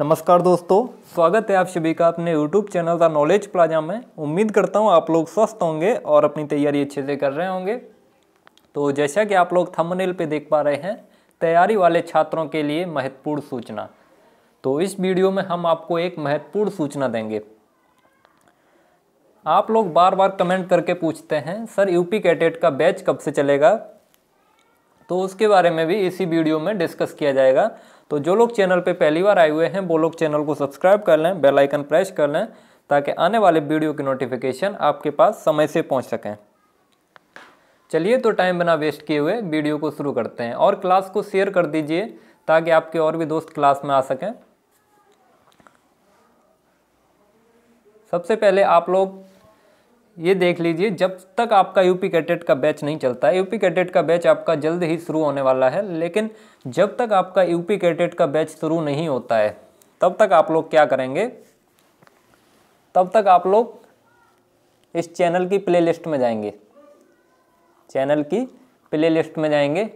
नमस्कार दोस्तों स्वागत है आप सभी का अपने YouTube channel The Knowledge Plaza में उम्मीद करता हूँ आप लोग स्वस्थ होंगे और अपनी तैयारी अच्छे से कर रहे होंगे तो जैसा कि आप लोग थंबनेल पे देख पा रहे हैं तैयारी वाले छात्रों के लिए महत्वपूर्ण सूचना तो इस वीडियो में हम आपको एक महत्वपूर्ण सूचना देंगे आप लोग बार बार कमेंट करके पूछते हैं सर यूपी कैडेट का बैच कब से चलेगा तो उसके बारे में भी इसी वीडियो में डिस्कस किया जाएगा तो जो लोग चैनल पे पहली बार आए हुए हैं वो लोग चैनल को सब्सक्राइब कर लें बेल आइकन प्रेस कर लें ताकि आने वाले वीडियो की नोटिफिकेशन आपके पास समय से पहुंच सकें चलिए तो टाइम बिना वेस्ट किए हुए वीडियो को शुरू करते हैं और क्लास को शेयर कर दीजिए ताकि आपके और भी दोस्त क्लास में आ सकें सबसे पहले आप लोग ये देख लीजिए जब तक आपका यूपी कैडेट का बैच नहीं चलता है यूपी कैडेट का बैच आपका जल्द ही शुरू होने वाला है लेकिन जब तक आपका यूपी कैडेट का बैच शुरू नहीं होता है तब तक आप लोग क्या करेंगे तब तक आप लोग इस चैनल की प्लेलिस्ट में जाएंगे चैनल की प्लेलिस्ट में जाएंगे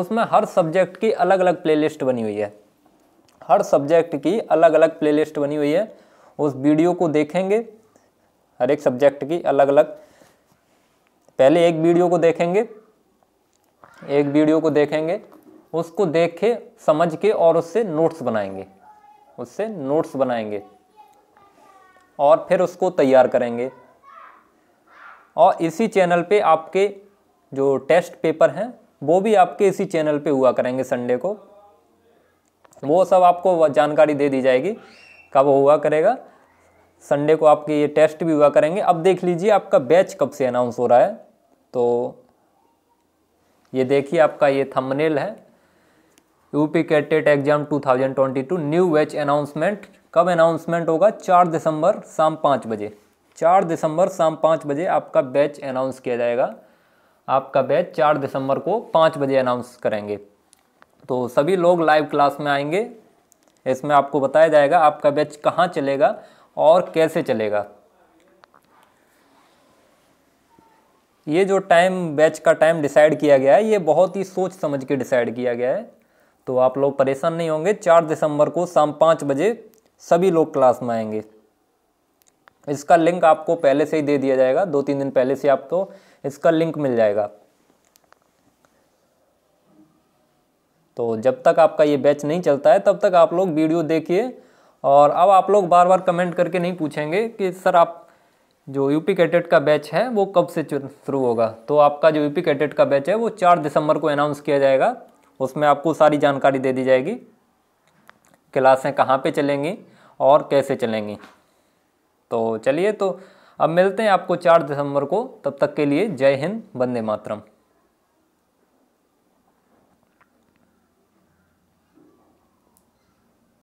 उसमें हर सब्जेक्ट की अलग अलग प्लेलिस्ट बनी हुई है हर सब्जेक्ट की अलग अलग प्लेलिस्ट बनी हुई है उस वीडियो को देखेंगे हर एक सब्जेक्ट की अलग अलग पहले एक वीडियो को देखेंगे एक वीडियो को देखेंगे उसको देख के समझ के और उससे नोट्स बनाएंगे उससे नोट्स बनाएंगे और फिर उसको तैयार करेंगे और इसी चैनल पे आपके जो टेस्ट पेपर हैं वो भी आपके इसी चैनल पे हुआ करेंगे संडे को वो सब आपको जानकारी दे दी जाएगी कब हुआ करेगा संडे को आपके ये टेस्ट भी हुआ करेंगे अब देख लीजिए आपका बैच कब से अनाउंस हो रहा है तो ये देखिए आपका ये थंबनेल है UP cadet exam 2022 new batch announcement कब अनाउंसमेंट होगा चार दिसंबर शाम पाँच बजे चार दिसंबर शाम पाँच बजे आपका बैच अनाउंस किया जाएगा आपका बैच चार दिसंबर को पाँच बजे अनाउंस करेंगे तो सभी लोग लाइव क्लास में आएंगे इसमें आपको बताया जाएगा आपका बैच कहाँ चलेगा और कैसे चलेगा ये जो टाइम बैच का टाइम डिसाइड किया गया है ये बहुत ही सोच समझ के डिसाइड किया गया है तो आप लोग परेशान नहीं होंगे चार दिसंबर को शाम पाँच बजे सभी लोग क्लास में आएंगे इसका लिंक आपको पहले से ही दे दिया जाएगा दो तीन दिन पहले से आपको तो इसका लिंक मिल जाएगा तो जब तक आपका ये बैच नहीं चलता है तब तक आप लोग वीडियो देखिए और अब आप लोग बार बार कमेंट करके नहीं पूछेंगे कि सर आप जो यूपी कैडेट का बैच है वो कब से शुरू होगा तो आपका जो यूपी कैडेट का बैच है वो चार दिसंबर को अनाउंस किया जाएगा उसमें आपको सारी जानकारी दे दी जाएगी क्लासें कहाँ पे चलेंगी और कैसे चलेंगी तो चलिए तो अब मिलते हैं आपको चार दिसंबर को तब तक के लिए जय हिंद वंदे मातरम